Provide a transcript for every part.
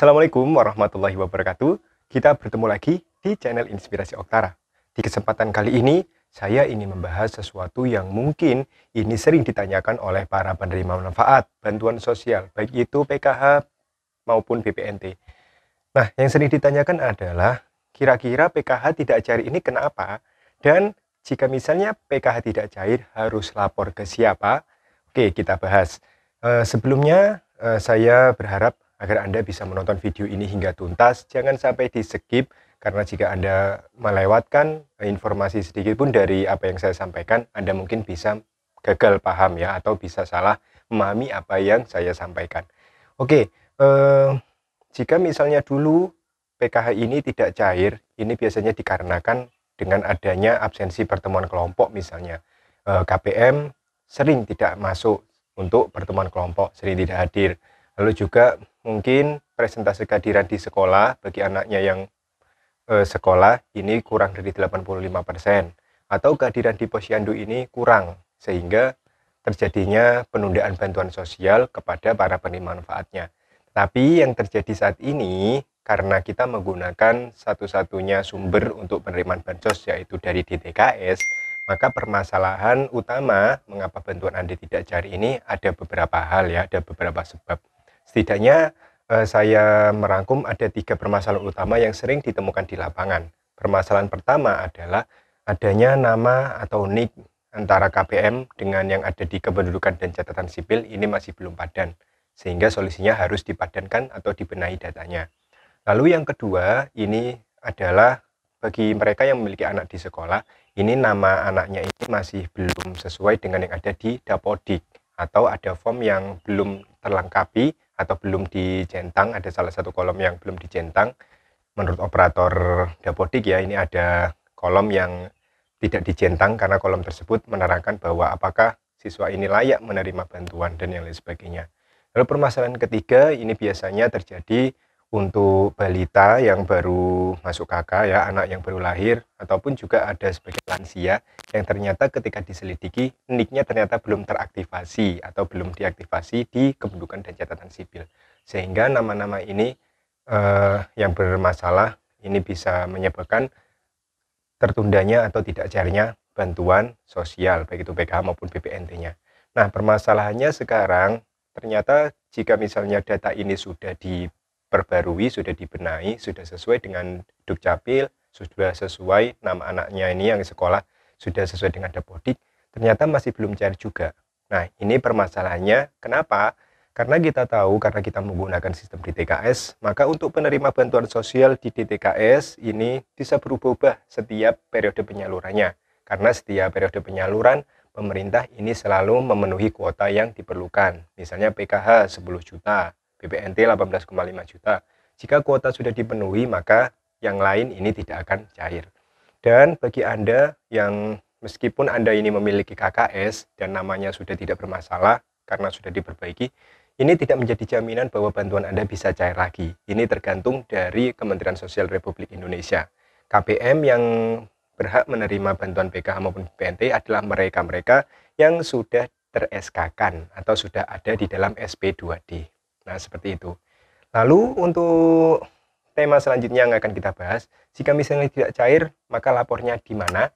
Assalamualaikum warahmatullahi wabarakatuh. Kita bertemu lagi di channel Inspirasi Oktara. Di kesempatan kali ini, saya ingin membahas sesuatu yang mungkin ini sering ditanyakan oleh para penerima manfaat, bantuan sosial, baik itu PKH maupun BPNT. Nah, yang sering ditanyakan adalah, kira-kira PKH tidak cair ini kenapa? Dan jika misalnya PKH tidak cair, harus lapor ke siapa? Oke, kita bahas. Uh, sebelumnya, uh, saya berharap agar Anda bisa menonton video ini hingga tuntas. Jangan sampai di skip karena jika Anda melewatkan eh, informasi sedikit pun dari apa yang saya sampaikan, Anda mungkin bisa gagal paham ya atau bisa salah memahami apa yang saya sampaikan. Oke, eh, jika misalnya dulu PKH ini tidak cair, ini biasanya dikarenakan dengan adanya absensi pertemuan kelompok misalnya. Eh, KPM sering tidak masuk untuk pertemuan kelompok, sering tidak hadir lalu juga mungkin presentasi kehadiran di sekolah bagi anaknya yang eh, sekolah ini kurang dari 85% atau kehadiran di posyandu ini kurang sehingga terjadinya penundaan bantuan sosial kepada para penerima manfaatnya. Tapi yang terjadi saat ini karena kita menggunakan satu-satunya sumber untuk penerimaan bansos yaitu dari DTKS, maka permasalahan utama mengapa bantuan Anda tidak cari ini ada beberapa hal ya, ada beberapa sebab. Setidaknya eh, saya merangkum ada tiga permasalahan utama yang sering ditemukan di lapangan. Permasalahan pertama adalah adanya nama atau nick antara KPM dengan yang ada di kependudukan dan catatan sipil ini masih belum padan, sehingga solusinya harus dipadankan atau dibenahi datanya. Lalu yang kedua ini adalah bagi mereka yang memiliki anak di sekolah, ini nama anaknya ini masih belum sesuai dengan yang ada di Dapodik atau ada form yang belum terlengkapi atau belum dicentang ada salah satu kolom yang belum dicentang menurut operator dapodik ya ini ada kolom yang tidak dicentang karena kolom tersebut menerangkan bahwa apakah siswa ini layak menerima bantuan dan yang lain sebagainya lalu permasalahan ketiga ini biasanya terjadi untuk balita yang baru masuk KK ya, anak yang baru lahir, ataupun juga ada sebagai lansia yang ternyata ketika diselidiki niknya ternyata belum teraktivasi atau belum diaktivasi di kependudukan dan catatan sipil. Sehingga nama-nama ini eh, yang bermasalah ini bisa menyebabkan tertundanya atau tidak carinya bantuan sosial baik itu PKH maupun BPNT-nya. Nah, permasalahannya sekarang ternyata jika misalnya data ini sudah di diperbarui, sudah dibenahi, sudah sesuai dengan Dukcapil, sudah sesuai nama anaknya ini yang sekolah, sudah sesuai dengan Dapodik, ternyata masih belum cair juga. Nah, ini permasalahannya. Kenapa? Karena kita tahu, karena kita menggunakan sistem DTKS, maka untuk penerima bantuan sosial di DTKS ini bisa berubah-ubah setiap periode penyalurannya. Karena setiap periode penyaluran, pemerintah ini selalu memenuhi kuota yang diperlukan. Misalnya PKH 10 juta, BPNT 18,5 juta. Jika kuota sudah dipenuhi, maka yang lain ini tidak akan cair. Dan bagi Anda yang meskipun Anda ini memiliki KKS dan namanya sudah tidak bermasalah karena sudah diperbaiki, ini tidak menjadi jaminan bahwa bantuan Anda bisa cair lagi. Ini tergantung dari Kementerian Sosial Republik Indonesia. KPM yang berhak menerima bantuan PKH maupun BPNT adalah mereka-mereka yang sudah ter-SK-kan atau sudah ada di dalam SP2D. Nah, seperti itu. Lalu untuk tema selanjutnya yang akan kita bahas, jika misalnya tidak cair, maka lapornya di mana?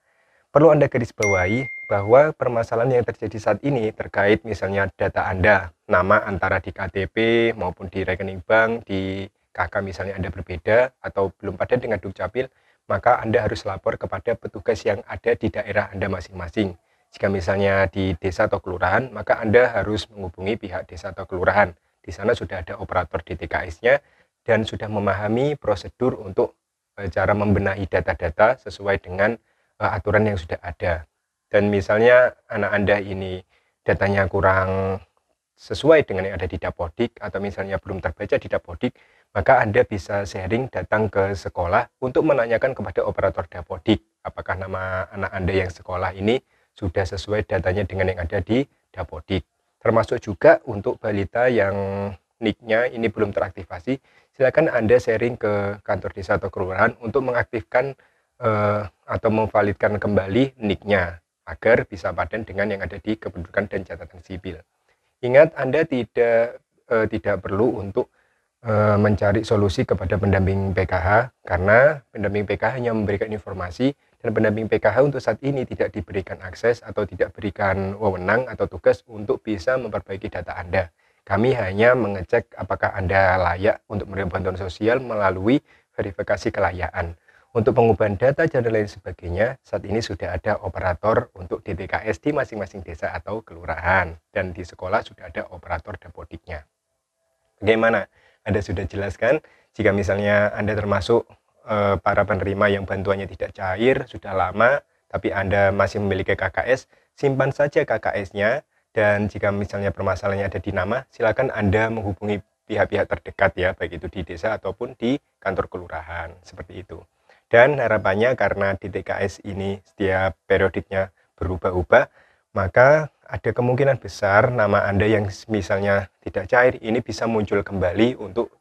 Perlu Anda garis bawahi bahwa permasalahan yang terjadi saat ini terkait misalnya data Anda, nama antara di KTP maupun di rekening bank, di KK misalnya Anda berbeda atau belum padat dengan Dukcapil, maka Anda harus lapor kepada petugas yang ada di daerah Anda masing-masing. Jika misalnya di desa atau kelurahan, maka Anda harus menghubungi pihak desa atau kelurahan di sana sudah ada operator di nya dan sudah memahami prosedur untuk eh, cara membenahi data-data sesuai dengan eh, aturan yang sudah ada. Dan misalnya anak Anda ini datanya kurang sesuai dengan yang ada di Dapodik atau misalnya belum terbaca di Dapodik, maka Anda bisa sharing datang ke sekolah untuk menanyakan kepada operator Dapodik apakah nama anak Anda yang sekolah ini sudah sesuai datanya dengan yang ada di Dapodik termasuk juga untuk balita yang nicknya ini belum teraktivasi silakan anda sharing ke kantor desa atau kelurahan untuk mengaktifkan uh, atau memvalidkan kembali nicknya agar bisa padan dengan yang ada di kependudukan dan catatan sipil ingat anda tidak uh, tidak perlu untuk eh, mencari solusi kepada pendamping PKH karena pendamping PKH hanya memberikan informasi dan pendamping PKH untuk saat ini tidak diberikan akses atau tidak berikan wewenang atau tugas untuk bisa memperbaiki data Anda. Kami hanya mengecek apakah Anda layak untuk menerima bantuan sosial melalui verifikasi kelayaan. Untuk pengubahan data dan lain sebagainya, saat ini sudah ada operator untuk DTKS di masing-masing desa atau kelurahan, dan di sekolah sudah ada operator dapodiknya. Bagaimana? Anda sudah jelaskan, jika misalnya Anda termasuk Eh, para penerima yang bantuannya tidak cair sudah lama, tapi Anda masih memiliki KKS, simpan saja KKS-nya dan jika misalnya permasalahannya ada di nama, silakan Anda menghubungi pihak-pihak terdekat ya, baik itu di desa ataupun di kantor kelurahan, seperti itu. Dan harapannya karena di TKS ini setiap periodiknya berubah-ubah, maka ada kemungkinan besar nama Anda yang misalnya tidak cair ini bisa muncul kembali untuk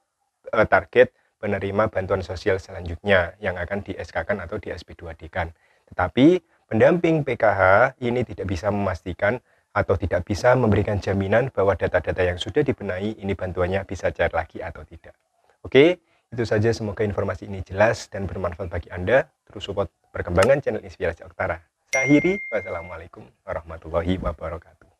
eh, target penerima bantuan sosial selanjutnya yang akan di SK-kan atau di SP2D-kan. Tetapi pendamping PKH ini tidak bisa memastikan atau tidak bisa memberikan jaminan bahwa data-data yang sudah dibenahi ini bantuannya bisa cair lagi atau tidak. Oke, itu saja semoga informasi ini jelas dan bermanfaat bagi Anda. Terus support perkembangan channel Inspirasi Oktara. Saya akhiri, wassalamualaikum warahmatullahi wabarakatuh.